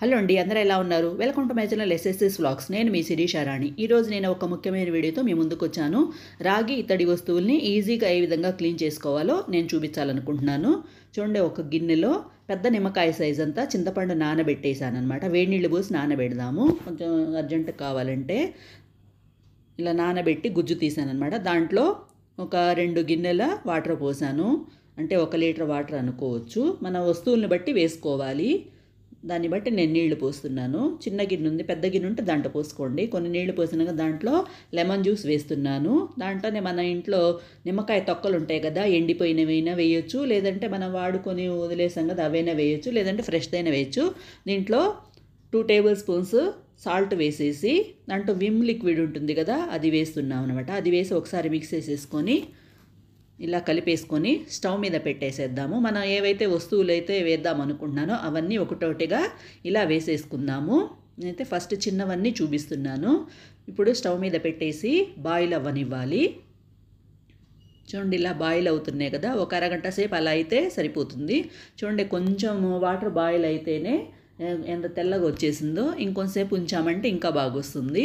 hello అండి అందరూ ఎలా ఉన్నారు welcome to my channel S S S vlogs నేను మీ శిరీష రాణి ఈరోజు నేను ఒక ముఖ్యమైన వీడియోతో మీ ముందుకు వచ్చాను రాగి ఇత్తడి వస్తువుల్ని ఈజీగా ఏ విధంగా క్లీన్ చేసుకోవాలో నేను చూపించాలనుకుంటున్నాను చూడండి ఒక గిన్నెలో పెద్ద నిమ్మకాయ సైజ్ అంతా చింతపండు నానబెట్టేశాను అనమాట వేడి నీళ్ళు పోసి నానబెడదాము కొంచెం అర్జెంట్ కావాలంటే ఇలా నానబెట్టి గుజ్జు తీసాను అనమాట దాంట్లో ఒక రెండు గిన్నెల వాటర్ పోసాను అంటే ఒక లీటర్ వాటర్ అనుకోవచ్చు మన వస్తువులను బట్టి వేసుకోవాలి దాన్ని బట్టి నేను నీళ్లు పోస్తున్నాను చిన్న గిన్నె ఉంది పెద్ద గిన్నె ఉంటే దాంట్లో పోసుకోండి కొన్ని నీళ్లు పోసినాక దాంట్లో లెమన్ జ్యూస్ వేస్తున్నాను దాంట్లోనే మన ఇంట్లో నిమ్మకాయ తొక్కలు ఉంటాయి కదా ఎండిపోయినవైనా వేయొచ్చు లేదంటే మనం వాడుకొని వదిలేసాం కదా అవైనా వేయొచ్చు లేదంటే ఫ్రెష్దైనా వేయచ్చు దీంట్లో టూ టేబుల్ స్పూన్స్ సాల్ట్ వేసేసి దాంట్లో విమ్ లిక్విడ్ ఉంటుంది కదా అది వేస్తున్నాం అనమాట అది వేసి ఒకసారి మిక్స్ చేసేసుకొని ఇలా కలిపేసుకొని స్టవ్ మీద పెట్టేసేద్దాము మనం ఏవైతే వస్తువులు అయితే వేద్దాం అనుకుంటున్నానో అవన్నీ ఒకటోటిగా ఇలా వేసేసుకుందాము నేనైతే ఫస్ట్ చిన్నవన్నీ చూపిస్తున్నాను ఇప్పుడు స్టవ్ మీద పెట్టేసి బాయిల్ అవ్వనివ్వాలి చూడండి ఇలా బాయిల్ అవుతున్నాయి కదా ఒక అరగంట సేపు అలా అయితే సరిపోతుంది చూడండి కొంచెం వాటర్ బాయిల్ అయితేనే ఎంత తెల్లగా వచ్చేసిందో ఇంకొంతసేపు ఉంచామంటే ఇంకా బాగొస్తుంది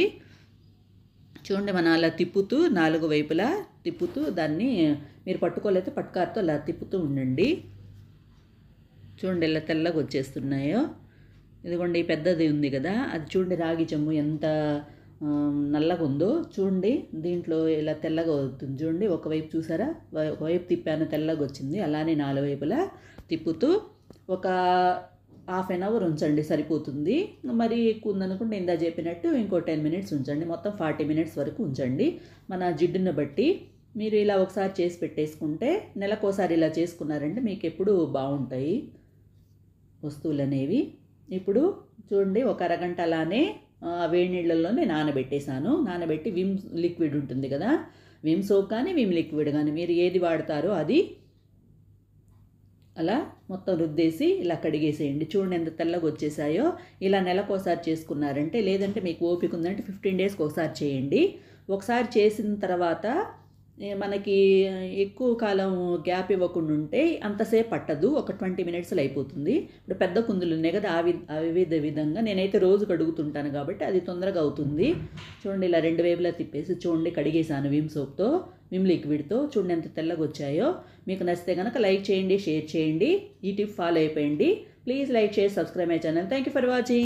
చూడండి మనం అలా తిప్పుతూ నాలుగు వైపులా తిప్పుతూ దాన్ని మీరు పట్టుకోలేదు పట్టుకారుతో అలా తిప్పుతూ ఉండండి చూడండి ఇలా తెల్లగా వచ్చేస్తున్నాయో ఇదిగోండి పెద్దది ఉంది కదా అది చూడండి రాగి చెమ్ము ఎంత నల్లగా ఉందో చూడండి దీంట్లో ఇలా తెల్లగా అవుతుంది చూడండి ఒకవైపు చూసారా ఒకవైపు తిప్పాను తెల్లగా వచ్చింది అలానే నాలుగు వైపులా తిప్పుతూ ఒక హాఫ్ అన్ అవర్ ఉంచండి సరిపోతుంది మరి ఎక్కువ ఉందనుకుంటే ఇందా చెప్పినట్టు ఇంకో టెన్ మినిట్స్ ఉంచండి మొత్తం ఫార్టీ మినిట్స్ వరకు ఉంచండి మన జిడ్డును బట్టి మీరు ఇలా ఒకసారి చేసి పెట్టేసుకుంటే నెలకోసారి ఇలా చేసుకున్నారంటే మీకు ఎప్పుడు బాగుంటాయి వస్తువులు అనేవి ఇప్పుడు చూడండి ఒక అరగంట అలానే వేడి నీళ్ళల్లోనే నానబెట్టేశాను నానబెట్టి విమ్ లిక్విడ్ ఉంటుంది కదా విమ్ సోప్ కానీ విమ్ లిక్విడ్ కానీ మీరు ఏది వాడతారో అది అలా మొత్తం రుద్దేసి ఇలా కడిగేసేయండి చూడండి ఎంత తెల్లగా వచ్చేసాయో ఇలా ఒకసారి చేసుకున్నారంటే లేదంటే మీకు ఓపిక ఉందంటే ఫిఫ్టీన్ డేస్కి ఒకసారి చేయండి ఒకసారి చేసిన తర్వాత మనకి ఎక్కువ కాలం గ్యాప్ ఇవ్వకుండా ఉంటే అంతసేపు పట్టదు ఒక ట్వంటీ మినిట్స్లో అయిపోతుంది ఇప్పుడు పెద్ద కుందులు ఉన్నాయి కదా ఆ వివిధ విధంగా నేనైతే రోజు కడుగుతుంటాను కాబట్టి అది తొందరగా అవుతుంది చూడండి ఇలా రెండు వేపులా తిప్పేసి చూడండి కడిగేసాను విమ్ సోప్తో విమ్ లిక్విడ్తో చూడండి ఎంత తెల్లగా వచ్చాయో మీకు నచ్చితే కనుక లైక్ చేయండి షేర్ చేయండి ఈ టిప్ ఫాలో అయిపోయండి ప్లీజ్ లైక్ చేసి subscribe my channel thank you for watching